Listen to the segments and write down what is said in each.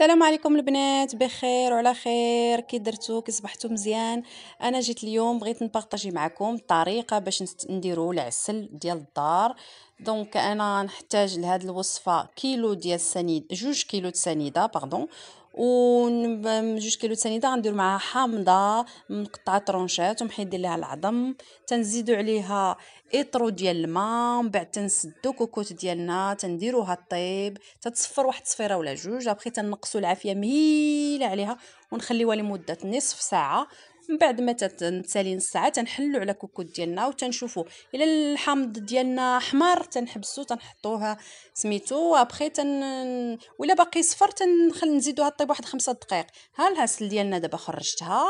السلام عليكم البنات بخير وعلى خير كي درتو كي صبحتو مزيان انا جيت اليوم بغيت نبارطاجي معكم طريقه باش نديرو العسل ديال الدار دونك انا نحتاج لهاد الوصفه كيلو ديال السنيد جوج كيلو سنيده باردون و جوج كيلو سنيده غندير معاها حامضه مقطعه طرونشات ومحيد لها العظم تنزيدو عليها اطرو ديال الماء من بعد تنسدو كوكوت ديالنا تنديروها طيب تتصفر واحد التصفيره ولا جوج ابخي تنقصو العافيه مهيله عليها ونخليوها لمده نصف ساعه من بعد ما تتسالي نص ساعه تنحلو على كوكوت ديالنا وتنشوفو الا الحامض ديالنا حمار تنحبسو تنحطوها سميتو وابخي تن ولا باقي صفر تنخل نزيدوها طيب واحد خمسة دقائق ها العسل ديالنا دابا خرجتها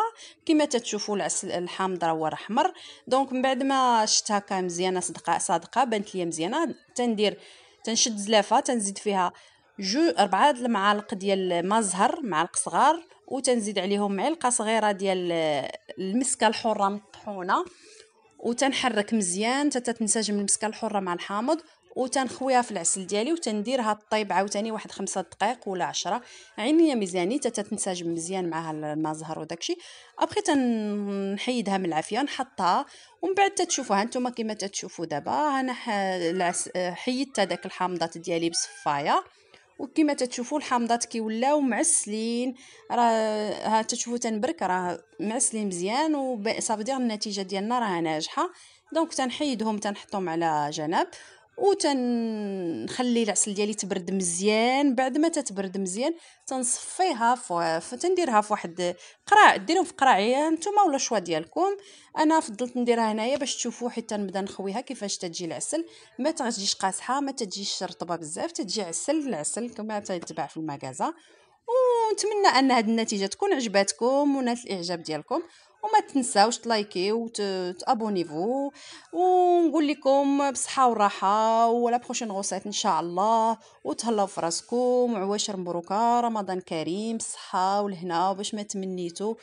كما تتشوفو العسل الحامض راه راه احمر دونك من بعد ما شتها كا مزيانه صدقه صادقه بانت ليا مزيانه تندير تنشد زلافه تنزيد فيها جو أربعة المعالق ديال ما زهر معلق صغار وتنزيد عليهم معلقة صغيرة ديال آه، المسكة الحرة مطحونة وتنحرك مزيان حتى تتنسجم المسكة الحرة مع الحامض وتنخويها في العسل ديالي وتنديرها طيب عاوتاني واحد خمسة دقائق ولا عشرة عينيا مزيان حتى تتنسجم مزيان معها زهر وداكشي ابخي تنحيدها من العافيه نحطها ومن بعد تتشوفوها نتوما كما تتشوفوا دابا انا آه، حيدت هداك الحامضات ديالي بصفايه وكما تتشوفوا الحامضات كيولاو معسلين راه ها تتشوفوا تنبرك راه معسلين مزيان وصافي صافي النتيجه ديالنا راه ناجحه دونك تنحيدهم تنحطهم على جنب وتنخلي العسل ديالي تبرد مزيان بعد ما تتبرد مزيان تنصفيها فتنديرها في واحد قراع ديرهم في قراعيه نتوما ولا شوا ديالكم انا فضلت نديرها هنايا باش تشوفوا حيت نبدا نخويها كيفاش تجي العسل ما تجيش قاصحه ما تجيش رطبه بزاف تجي عسل العسل كما تيتباع في المكازا ونتمنى ان هذه النتيجه تكون عجباتكم ونال الاعجاب ديالكم وما تنساوش تلايكيو وتابونيفو ونقول لكم بصحه وراحه ولا بروشين غوسيت ان شاء الله وتهلاو في راسكم وعواشر مبروكه رمضان كريم بالصحه والهنا باش ما تمنيتو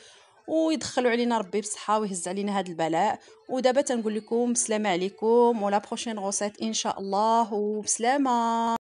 ويدخلوا علينا ربي بصحه ويهز علينا هذا البلاء ودابا تنقول لكم بسلامه عليكم ولا بروشين غوسيت ان شاء الله وبسلامه